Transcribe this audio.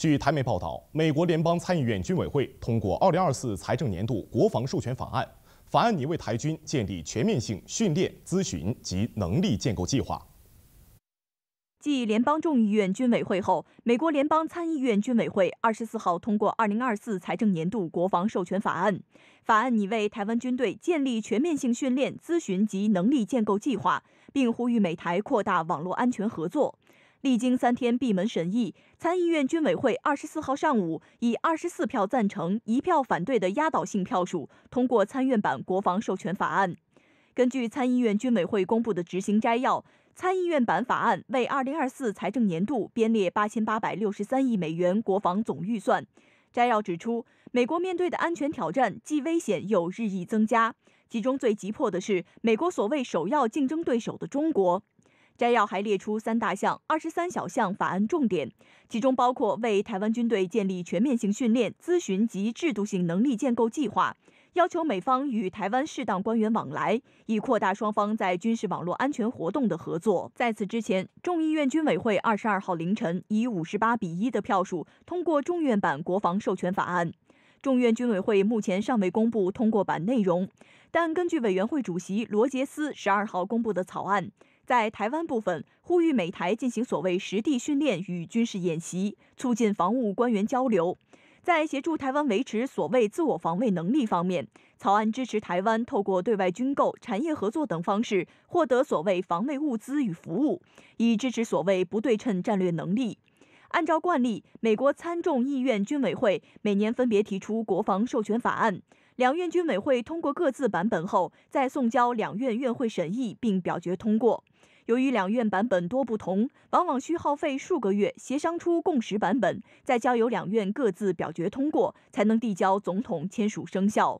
据台媒报道，美国联邦参议院军委会通过2024财政年度国防授权法案，法案拟为台军建立全面性训练、咨询及能力建构计划。继联邦众议院军委会后，美国联邦参议院军委会24号通过2024财政年度国防授权法案，法案拟为台湾军队建立全面性训练、咨询及能力建构计划，并呼吁美台扩大网络安全合作。历经三天闭门审议，参议院军委会二十四号上午以二十四票赞成、一票反对的压倒性票数通过参院版国防授权法案。根据参议院军委会公布的执行摘要，参议院版法案为二零二四财政年度编列八千八百六十三亿美元国防总预算。摘要指出，美国面对的安全挑战既危险又日益增加，其中最急迫的是美国所谓首要竞争对手的中国。摘要还列出三大项、二十三小项法案重点，其中包括为台湾军队建立全面性训练咨询及制度性能力建构计划，要求美方与台湾适当官员往来，以扩大双方在军事网络安全活动的合作。在此之前，众议院军委会二十二号凌晨以五十八比一的票数通过众院版国防授权法案。众院军委会目前尚未公布通过版内容，但根据委员会主席罗杰斯十二号公布的草案。在台湾部分，呼吁美台进行所谓实地训练与军事演习，促进防务官员交流。在协助台湾维持所谓自我防卫能力方面，草案支持台湾透过对外军购、产业合作等方式，获得所谓防卫物资与服务，以支持所谓不对称战略能力。按照惯例，美国参众议院军委会每年分别提出国防授权法案。两院军委会通过各自版本后，再送交两院院会审议并表决通过。由于两院版本多不同，往往需耗费数个月协商出共识版本，再交由两院各自表决通过，才能递交总统签署生效。